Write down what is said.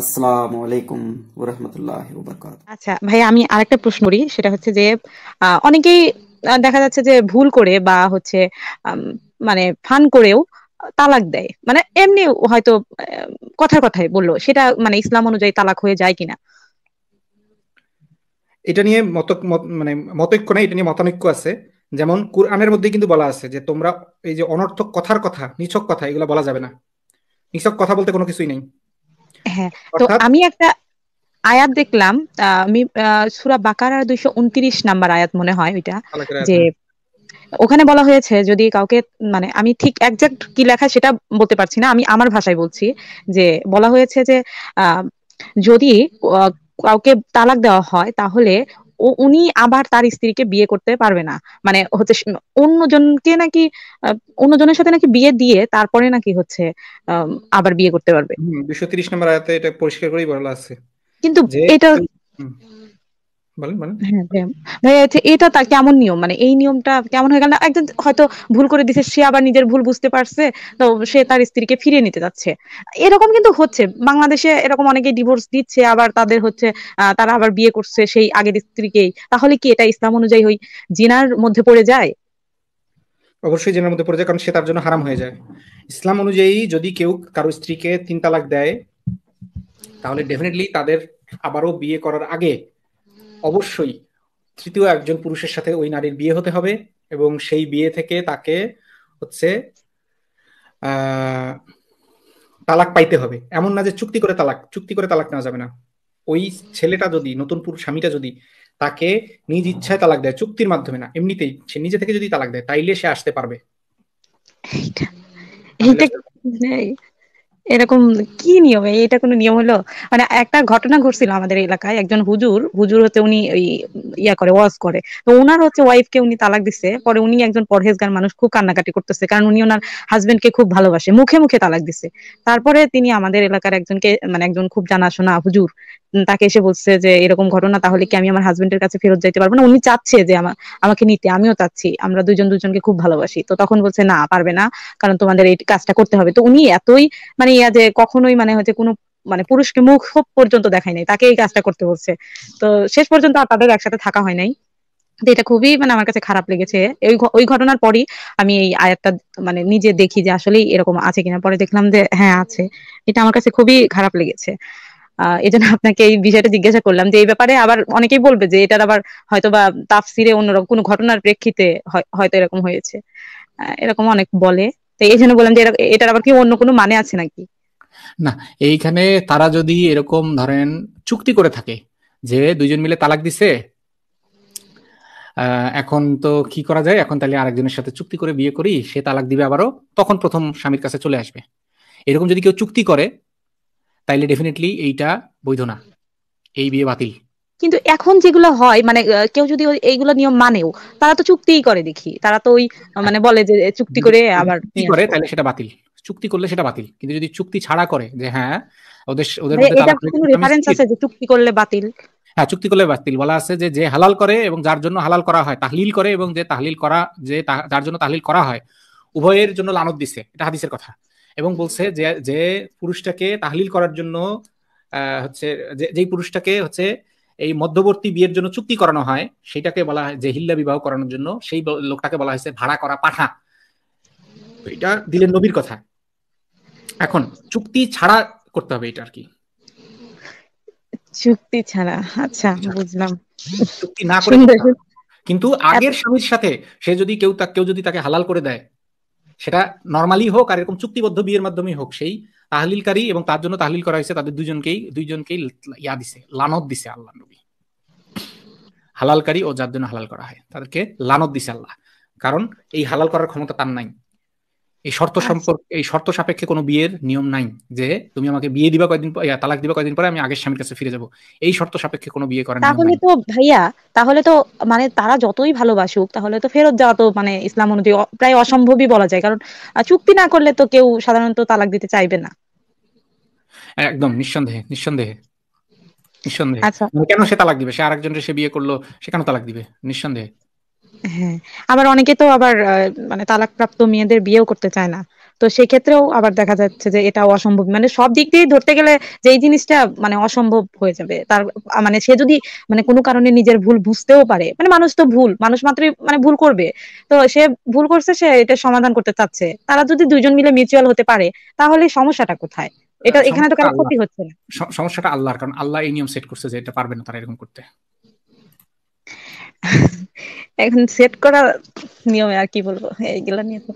আসসালামু আলাইকুম ওয়া আচ্ছা ভাই আমি আরেকটা প্রশ্ন করি সেটা হচ্ছে যে অনেকেই দেখা যাচ্ছে যে ভুল করে বা হচ্ছে মানে ফান করেও তালাক দেয় মানে এমনি হয়তো কথার বললো সেটা মানে ইসলাম অনুযায়ী তালাক হয়ে যায় কিনা এটা নিয়ে মত মানে মতৈক্য নাই এটা নিয়ে মতানৈক্য আছে যেমন কোরআনের মধ্যে কিন্তু বলা আছে যে তোমরা এই যে অনর্থক কথার কথা নিছক কথা এগুলো বলা যাবে না নিছক কথা বলতে কোনো কিছুই নেই হ্যাঁ তো আমি একটা আয়াত দেখলাম আমি সুরা বাকারার দুইশো উনত্রিশ নাম্বার আয়াত মনে হয় ওইটা যে হ্যাঁ। ওখানে বলা হয়েছে যদি কাউকে মানে আমি ঠিক একজাক্ট কি লেখা সেটা বলতে পারছি না আমি আমার ভাষায় বলছি যে বলা হয়েছে যে যদি কাউকে তালাক দেওয়া হয় তাহলে উনি আবার তার স্ত্রীকে বিয়ে করতে পারবে না মানে হচ্ছে অন্যজনকে নাকি অন্যজনের সাথে নাকি বিয়ে দিয়ে তারপরে নাকি হচ্ছে আবার বিয়ে করতে পারবে দুশো তিরিশ নম্বর আয়াতে এটা পরিষ্কার করেই বলা আছে কিন্তু এটা হ্যাঁ, এটা তার কেমন নিয়ম মানে এই নিয়মটা কেমন হয়ে গেল একজন হয়তো ভুল করে দিছে সে আবার নিজের ভুল বুঝতে পারছে তো সে তার স্ত্রীকে ফিরিয়ে নিতে যাচ্ছে এরকম কিন্তু হচ্ছে বাংলাদেশে এরকম অনেকে ডিভোর্স দিচ্ছে আবার তাদের হচ্ছে তারা আবার বিয়ে করছে সেই আগের স্ত্রীকেই তাহলে কি এটা ইসলাম অনুযায়ী ওই জিনার মধ্যে পড়ে যায় অবশ্যই জেনার মধ্যে পড়ে যায় কারণ সে তার জন্য হারাম হয়ে যায় ইসলাম অনুযায়ী যদি কেউ কারো স্ত্রীকে তিন তালাক দেয় তাহলে ডেফিনেটলি তাদের আবারও বিয়ে করার আগে অবশ্যই তৃতীয় একজন পুরুষের সাথে ওই নারীর বিয়ে হতে হবে এবং সেই বিয়ে থেকে তাকে হচ্ছে তালাক পাইতে হবে এমন না যে চুক্তি করে তালাক চুক্তি করে তালাক নেওয়া যাবে না ওই ছেলেটা যদি নতুন পুরুষ স্বামীটা যদি তাকে নিজ ইচ্ছায় তালাক দেয় চুক্তির মাধ্যমে না এমনিতেই সে নিজে থেকে যদি তালাক দেয় তাইলে সে আসতে পারবে এরকম কি নিয়মে এটা কোনো নিয়ম হলো মানে একটা ঘটনা ঘটছিল আমাদের এলাকায় একজন হুজুর হুজুর হতে উনি ইয়া করে ওয়াজ করে তো ওনার হচ্ছে ওয়াইফ কে উনি তালাক দিছে পরে উনি একজন পরহেজগার মানুষ খুব কান্নাকাটি করতেছে কারণ উনি ওনার হাজবেন্ড কে খুব ভালোবাসে মুখে মুখে তালাক দিছে তারপরে তিনি আমাদের এলাকার একজনকে মানে একজন খুব জানাশোনা হুজুর তাকে এসে বলছে যে এরকম ঘটনা তাহলে কি আমি আমার হাজবেন্ডের কাছে ফেরত যাইতে পারবো না মানে উনি চাচ্ছে যে আমার আমাকে নিতে আমিও চাচ্ছি আমরা দুজন দুজনকে খুব ভালোবাসি তো তখন বলছে না পারবে না কারণ তোমাদের এই কাজটা করতে হবে তো উনি এতই মানে ইয়া যে কখনোই মানে হচ্ছে কোনো মানে পুরুষকে মুখ পর্যন্ত দেখাই নাই তাকে এই কাজটা করতে বলছে তো শেষ পর্যন্ত আর তাদের একসাথে থাকা হয় নাই তো এটা খুবই মানে আমার কাছে খারাপ লেগেছে ওই ওই ঘটনার পরই আমি এই আয়াতটা মানে নিজে দেখি যে আসলে এরকম আছে কিনা পরে দেখলাম যে হ্যাঁ আছে এটা আমার কাছে খুবই খারাপ লেগেছে আহ এজন্য আপনাকে এই বিষয়টা জিজ্ঞাসা করলাম যে এই ব্যাপারে আবার অনেকেই বলবে যে এটার আবার হয়তো বা তাফসিরে অন্যরকম কোনো ঘটনার প্রেক্ষিতে হয়তো এরকম হয়েছে এরকম অনেক বলে তো এই জন্য বললাম যে এটার আবার কি অন্য কোনো মানে আছে নাকি না এইখানে তারা যদি এরকম ধরেন চুক্তি করে থাকে যে দুইজন মিলে তালাক দিছে এখন তো কি করা যায় এখন তাহলে আরেকজনের সাথে চুক্তি করে বিয়ে করি সে তালাক দিবে আবারও তখন প্রথম স্বামীর কাছে চলে আসবে এরকম যদি কেউ চুক্তি করে তাইলে ডেফিনেটলি এইটা বৈধ না এই বিয়ে বাতিল কিন্তু এখন যেগুলো হয় মানে কেউ যদি এইগুলো নিয়ম মানেও তারা তো চুক্তিই করে দেখি তারা তো ওই মানে বলে যে চুক্তি করে আবার কি করে তাহলে সেটা বাতিল চুক্তি করলে সেটা বাতিল কিন্তু যদি চুক্তি ছাড়া করে যে হ্যাঁ ওদের ওদের মানে এটা কোনো রেফারেন্স আছে যে চুক্তি করলে বাতিল হ্যাঁ চুক্তি করলে বাতিল বলা আছে যে যে হালাল করে এবং যার জন্য হালাল করা হয় তাহলিল করে এবং যে তাহলিল করা যে যার জন্য তাহলিল করা হয় উভয়ের জন্য লানত দিছে এটা হাদিসের কথা এবং বলছে যে যে পুরুষটাকে তাহলিল করার জন্য হচ্ছে যেই পুরুষটাকে হচ্ছে এই মধ্যবর্তী বিয়ের জন্য চুক্তি করানো হয় সেটাকে বলা হয় যে হিল্লা বিবাহ করানোর জন্য সেই লোকটাকে বলা হয়েছে ভাড়া করা পাঠা এটা দিলেন নবীর কথা এখন চুক্তি ছাড়া করতে হবে এটা আর কি চুক্তি ছাড়া আচ্ছা বুঝলাম চুক্তি না করে কিন্তু আগের স্বামীর সাথে সে যদি কেউ কেউ যদি তাকে হালাল করে দেয় সেটা নর্মালি হোক আর এরকম চুক্তিবদ্ধ বিয়ের মাধ্যমে হোক সেই তাহলিলকারী এবং তার জন্য তাহলিল করা হয়েছে তাদের দুজনকেই দুইজনকেই ইয়া দিছে লানত দিছে আল্লাহ নবী হালালকারী ও যার জন্য হালাল করা হয় তাদেরকে লানত দিছে আল্লাহ কারণ এই হালাল করার ক্ষমতা তার নাই এই শর্ত আচ্ছা। সম্পর্ক এই শর্ত সাপেক্ষে কোনো বিয়ের নিয়ম নাই যে তুমি আমাকে বিয়ে দিবা কয়দিন তালাক দিবা কয়েকদিন পরে আমি আগের স্বামীর কাছে ফিরে যাব এই শর্ত সাপেক্ষে কোনো বিয়ে করেন তাহলে তো ভাইয়া তাহলে তো মানে তারা যতই ভালোবাসুক তাহলে তো ফেরত যাওয়া তো মানে ইসলাম অনুযায়ী প্রায় অসম্ভবই বলা যায় কারণ চুক্তি না করলে তো কেউ সাধারণত তালাক দিতে চাইবে না একদম নিঃসন্দেহে নিঃসন্দেহে আচ্ছা। মানে কেন সে তালাক দিবে সে আরেকজনের সে বিয়ে করলো সে কেন তালাক দিবে নিঃসন্দেহে হ্যাঁ আবার অনেকে তো আবার মানে তালাক প্রাপ্ত মেয়েদের বিয়েও করতে চায় না তো সেক্ষেত্রেও আবার দেখা যাচ্ছে যে এটা অসম্ভব মানে সব দিক দিয়ে ধরতে গেলে যে এই জিনিসটা মানে অসম্ভব হয়ে যাবে তার মানে সে যদি মানে কোনো কারণে নিজের ভুল বুঝতেও পারে মানে মানুষ তো ভুল মানুষ মাত্রই মানে ভুল করবে তো সে ভুল করছে সে এটা সমাধান করতে চাচ্ছে তারা যদি দুজন মিলে মিউচুয়াল হতে পারে তাহলে সমস্যাটা কোথায় এটা আচ্ছা, এখানে তো কারো আচ্ছা, ক্ষতি হচ্ছে না সমস্যাটা আল্লাহর কারণ আল্লাহ এই নিয়ম সেট করছে যে এটা পারবে না তারা এরকম করতে এখন সেট করা নিয়মে আর কি বলবো এইগুলা নিয়ে তো